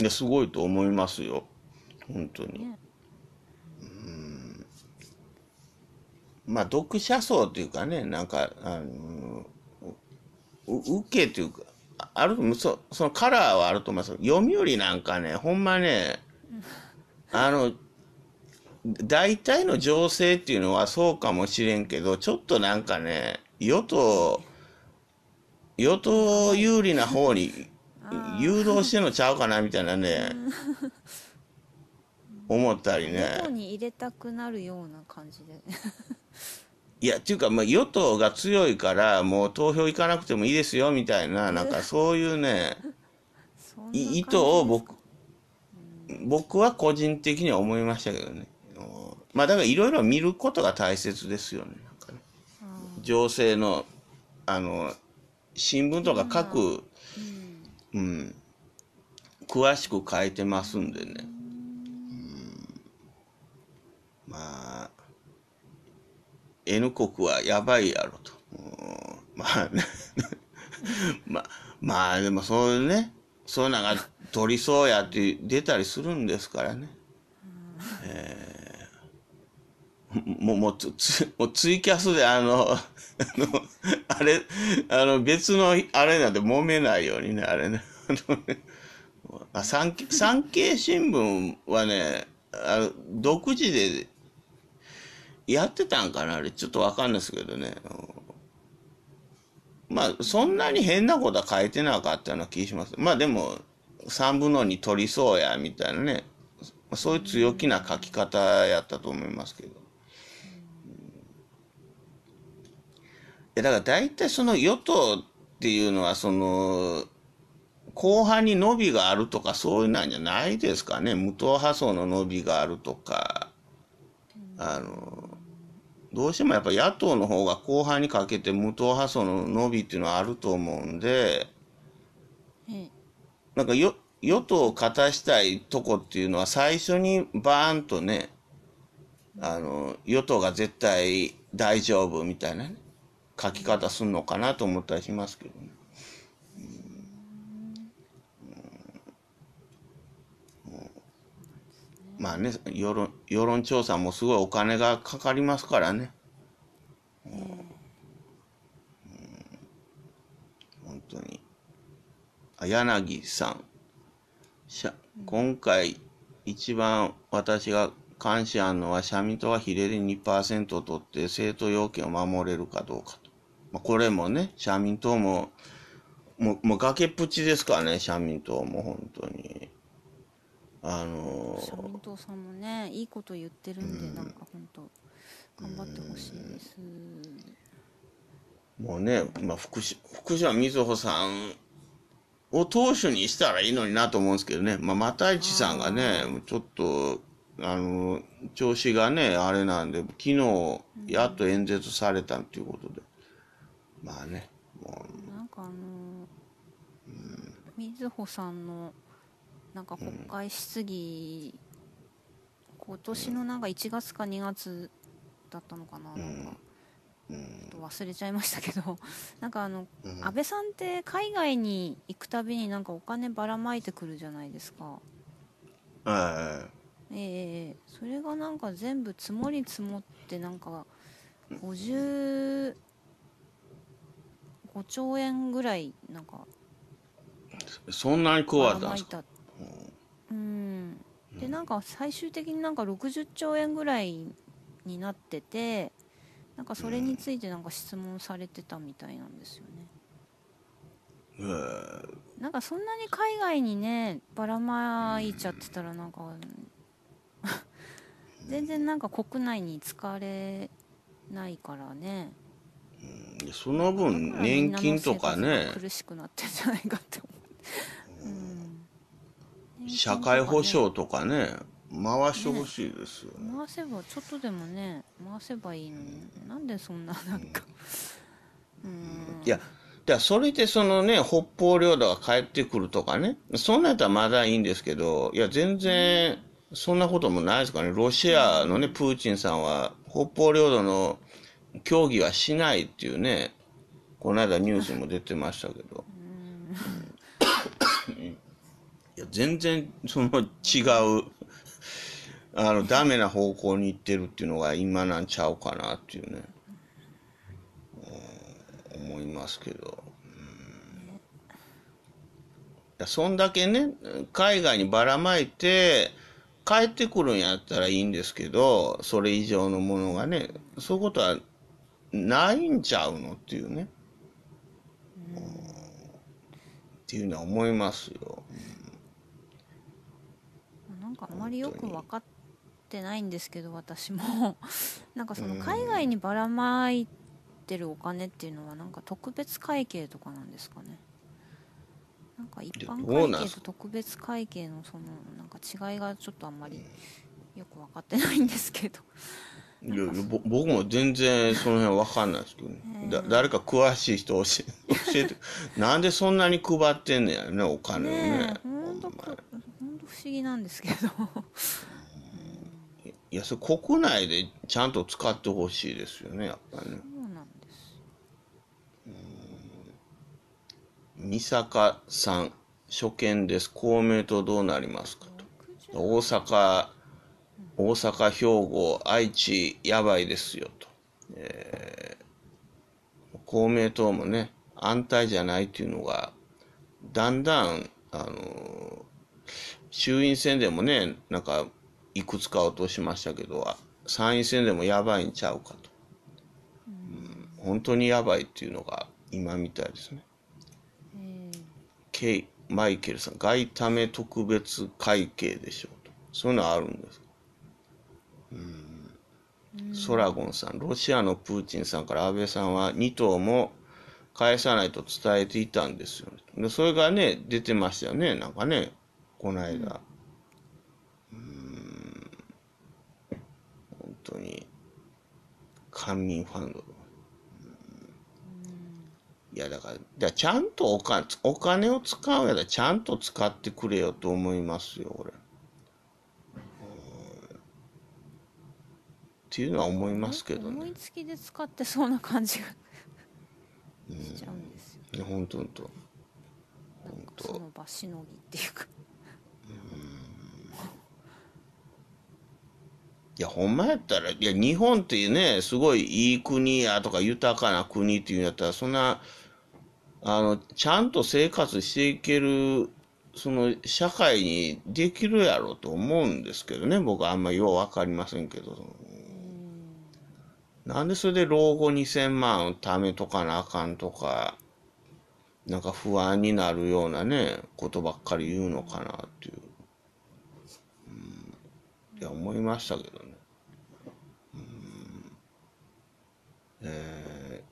やすごいと思いますよ本当に。うんまあ読者層というかねなんかあの受けというかあるそそのカラーはあると思います読売なんかねほんまねあの大体の情勢っていうのはそうかもしれんけどちょっとなんかね与党与党有利な方に誘導してんのちゃうかなみたいなね、思ったりね。に入れたくなるような感じで。いや、っていうか、まあ、与党が強いから、もう投票行かなくてもいいですよ、みたいな、なんかそういうね、意図を僕、僕は個人的には思いましたけどね。まあ、だからいろいろ見ることが大切ですよね。ね情勢の、あの、新聞とか書くうん、詳しく書いてますんでね、うん、まあ N 国はやばいやろと、まあ まあまあでもそういうねそういうのが取りそうやって出たりするんですからね、えー、もうもうツイキャスであのあの、あれ、あの、別の、あれなんて揉めないようにね、あれね。あのねあ産経新聞はね、あ独自でやってたんかなあれ、ちょっとわかんないですけどね。まあ、そんなに変なことは書いてなかったような気します。まあでも、3分の2取りそうや、みたいなね。そういう強気な書き方やったと思いますけど。やだから大体その与党っていうのはその後半に伸びがあるとかそういうなんじゃないですかね無党派層の伸びがあるとかあのどうしてもやっぱ野党の方が後半にかけて無党派層の伸びっていうのはあると思うんでなんか与党を勝たしたいとこっていうのは最初にバーンとねあの与党が絶対大丈夫みたいなね書き方すんのかなと思ったりしますけどね。まあね、世論世論調査もすごいお金がかかりますからね。うん、本当に。あ柳さん今回一番私が関心あるのは社民党は比例で2%を取って政党要件を守れるかどうかと。まあ、これもね、社民党も、もう、もう崖っぷちですからね、社民党も本当に。あのー、社民党さんもね、いいこと言ってるんで、うん、なんか本当、頑張ってほしいです。もうね、まあ福、島みずほさんを党首にしたらいいのになと思うんですけどね、まあ、又市さんがね、ちょっと、あの、調子がね、あれなんで、昨日、やっと演説されたということで。まあねもうなんかあのー、うん穂さんのなんか国会質疑、うん、今年のなんか1月か2月だったのかな,、なんかちょっと忘れちゃいましたけど なんかあの、うん、安倍さんって海外に行くたびになんかお金ばらまいてくるじゃないですか。ええー、それがなんか全部積もり積もってなんか50 5兆円ぐらいなんかそんなに怖かったんですかうんでなんか最終的になんか60兆円ぐらいになっててなんかそれについてなんか質問されてたみたいなんですよね。えー、なんかそんなに海外にねばらまいちゃってたらなんか 全然なんか国内に使われないからね。その分年金とかね苦しくなってんじゃないかって思う、うん、社会保障とかね回してほしいですよね、ね、回せばちょっとでもね回せばいいのになんでそんななんか、うん、いやじゃそれでそのね、北方領土が帰ってくるとかね、そんなやったらまだいいんですけど、いや、全然、そんなこともないですかね。ロシアのね、プーチンさんは、北方領土の協議はしないっていうね、この間ニュースも出てましたけど。いや全然その違うあのダメな方向に行ってるっていうのが今なんちゃうかなっていうね、うん、思いますけど、うん、そんだけね海外にばらまいて帰ってくるんやったらいいんですけどそれ以上のものがねそういうことはないんちゃうのっていうね。うん、っていうのは思いますよ。なんかあまりよく分かってないんですけど私も なんかその海外にばらまいてるお金っていうのはなんか特別会計とかなんですかねなんか一般会計と特別会計のそのなんか違いがちょっとあんまりよく分かってないんですけどいや僕も全然その辺わかんないですけど、ね、だ誰か詳しい人教え教えて なんでそんなに配ってんねやねお金をね本当不思議なんですけどいやそれ国内でちゃんと使ってほしいですよねやっぱねそうなんです三坂さん初見です公明党どうなりますかと大阪大阪、兵庫、愛知、やばいですよと。えー、公明党もね、安泰じゃないというのが、だんだん、あの衆院選でもね、なんか、いくつか落としましたけど、参院選でもやばいんちゃうかと。うん、本当にやばいっていうのが今みたいですね。ケイ・マイケルさん、外為特別会計でしょうと。そういうのはあるんですうん、ソラゴンさん、ロシアのプーチンさんから安倍さんは2頭も返さないと伝えていたんですよ、でそれがね、出てましたよね、なんかね、この間。うん、本当に、官民ファンド。いやだから、じゃちゃんとお金お金を使うやらちゃんと使ってくれよと思いますよ、俺。っていうのは思いますけどね思いつきで使ってそうな感じがしちゃうんですよ、ね、ほんとほその場しのぎっていうかいや、ほんまやったら、いや、日本っていうね、すごいいい国やとか豊かな国っていうんやったら、そんな、あの、ちゃんと生活していける、その、社会にできるやろうと思うんですけどね、僕はあんまようわかりませんけど。なんでそれで老後2000万貯めとかなあかんとか、なんか不安になるようなね、ことばっかり言うのかなっていう。うん、いや、思いましたけどね。うん、え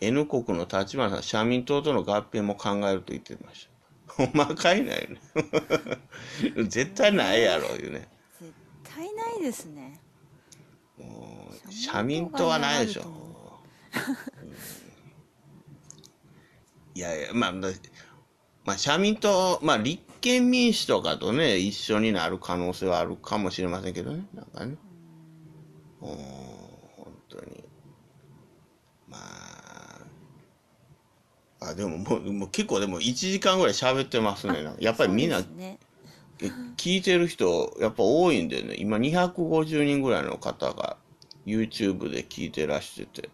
ー、N 国の立花さん、社民党との合併も考えると言ってました。ほんまかいないよね。絶対ないやろ、いうね。絶対ないですね。もう社民党はないでしょ。いやいや、まあ、まあ、社民党、まあ、立憲民主とかとね、一緒になる可能性はあるかもしれませんけどね、なんかね。うん、本当に。まあ、あ、でももう、もう結構でも1時間ぐらい喋ってますね。やっぱりみんな、ね、聞いてる人、やっぱ多いんだよね。今250人ぐらいの方が YouTube で聞いてらしてて。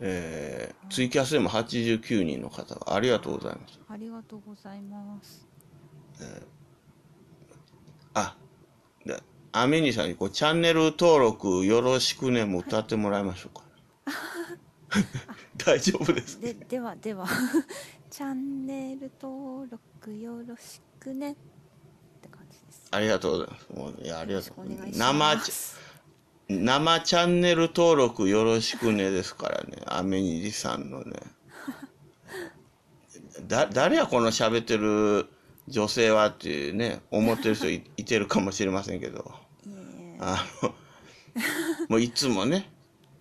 えー、ツイキャスでも89人の方がありがとうございます。ありがとうございます。えー、あ、で、アメニさんにこうチャンネル登録よろしくねも歌ってもらいましょうか。大丈夫です、ね、で、ではではチャンネル登録よろしくね。ありがとうございます。いや、ありがとう。生、生チャンネル登録よろしくねですからね。アメニジさんのね。だ、誰やこの喋ってる女性はっていうね、思ってる人い いてるかもしれませんけど。あの、もういつもね、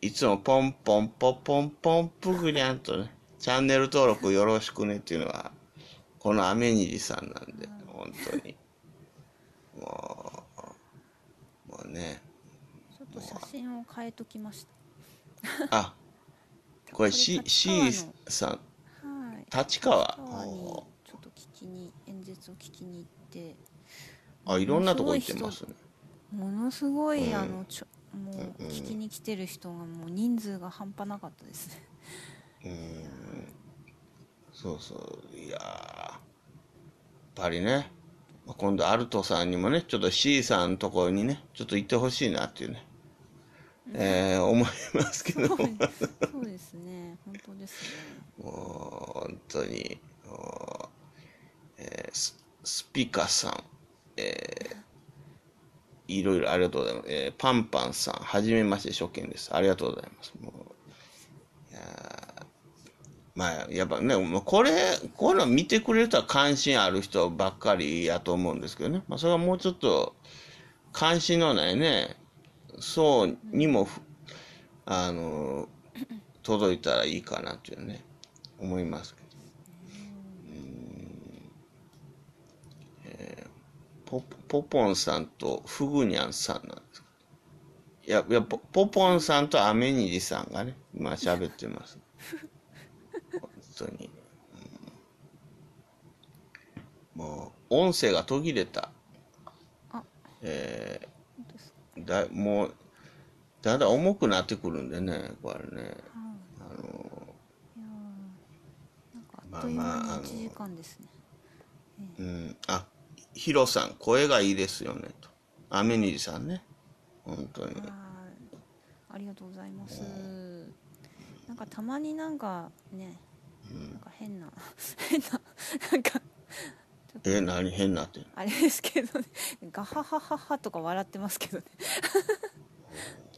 いつもポンポンポポンポンプグリャンとね、チャンネル登録よろしくねっていうのは、このアメニジさんなんで、本当に。まあまあねちょっと写真を変えときましたあこれ C, C さん、はい、立川ちょっと聞きに演説を聞きに行ってあいろんなとこ行ってますねものすごい、あのちょもう聞きに来てる人がもう人数が半端なかったですねうんそうそういややっぱりね今度アルトさんにもね、ちょっと C さんのところにね、ちょっと行ってほしいなっていうね、うん、えー、思いますけどそうですね、本当ですね。もう、本当に、えー、スピカさん、えー、いろいろありがとうございます。えー、パンパンさん、はじめまして、初見です。ありがとうございます。やっぱね、これ、こういうの見てくれたと、関心ある人ばっかりやと思うんですけどね。まあ、それはもうちょっと、関心のないね、そうにも、あの、届いたらいいかなっていうね、思いますけど。えー、ポポポンさんとフグニャンさんなんですいや、いやポポンさんとアメニリさんがね、今喋ってます。当に、うん。もう、音声が途切れた。あえー、だもう、だんだん重くなってくるんでね、これね。はい、あのかあっという間に1時間ですね。うん、あ、ヒロさん、声がいいですよね、と。アメニーさんね。本当に。ありがとうございます。なんかたまになんかね、なんか変な変ななんかえ何変なってあれですけどねガハハハハとか笑ってますけどね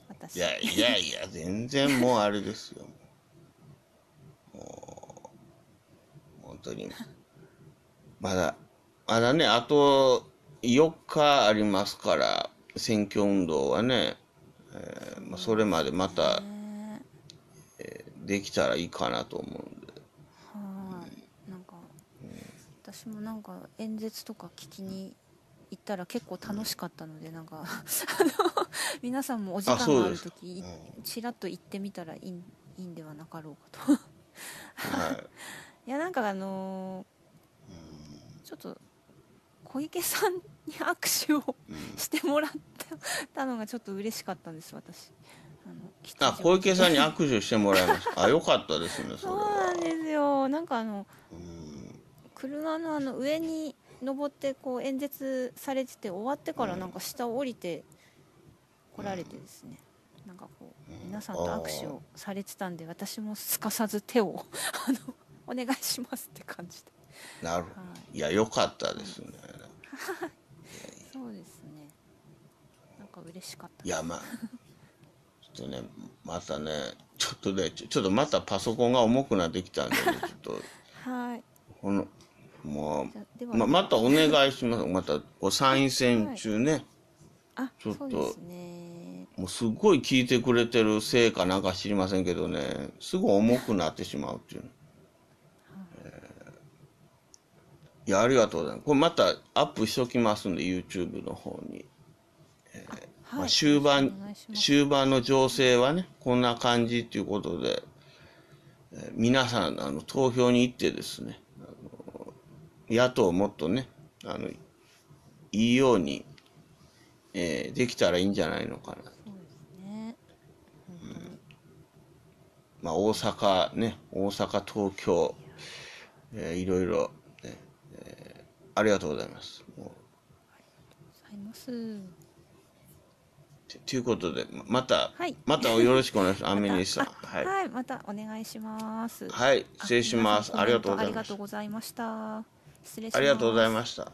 私いやいやいや全然もうあれですよもう本当にまだまだねあと4日ありますから選挙運動はね、えーまあ、それまでまた、えー、できたらいいかなと思うんで私もなんか演説とか聞きに行ったら結構楽しかったのでなんか 皆さんもお時間がある時ちらっと行ってみたらいいいいんではなかろうかとはい、いやなんかあのー、ちょっと小池さんに握手をしてもらったのがちょっと嬉しかったんです私。あ小池さんに握手してもらいました。あ、よかったですね。そ そうなんですよ。なんかあの、うん車のあの上に登ってこう演説されてて終わってからなんか下を降りて来られてですね、うん、なんかこう皆さんと握手をされてたんで私もすかさず手をあのお願いしますって感じでなるほど、はい、いやよかったですね そうですねなんか嬉しかったいやまあちょっとねまたねちょっとねちょっとまたパソコンが重くなってきたんで、ね、ちょっと はいこのもう、ままたお願いします。また、参院選中ね。はい、ちょっと、ね、もうすごい聞いてくれてるせいかなんか知りませんけどね、すぐ重くなってしまうっていう。いや、ありがとうございます。これまたアップしときますんで、YouTube の方に。えー、はい、まあ、終盤、終盤の情勢はね、こんな感じっていうことで、えー、皆さん、あの、投票に行ってですね、野党もっとね、あの、いいように、えー、できたらいいんじゃないのかな。そううですね。ん、まあ、大阪ね大阪東京、えー、いろいろね、ねえー、ありがとうございますありがとうございますということでまた、はい、またよろしくお願いしますアメニさんはい、はい、またお願いしますはい失礼しますありがとうありがとうございましたありがとうございました。